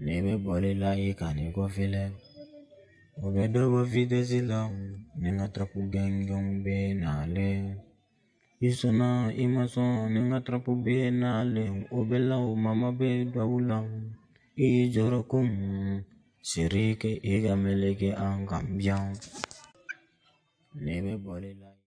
Nebe boli la ye kani ko file. Oge dobo fide silam. Ninga trapu gengong be nale. Isona imaso ninga trapu be nale. Obelau mama be daulam. Ijorokum. Sirike iga meleke angam biang. Nebe boli la.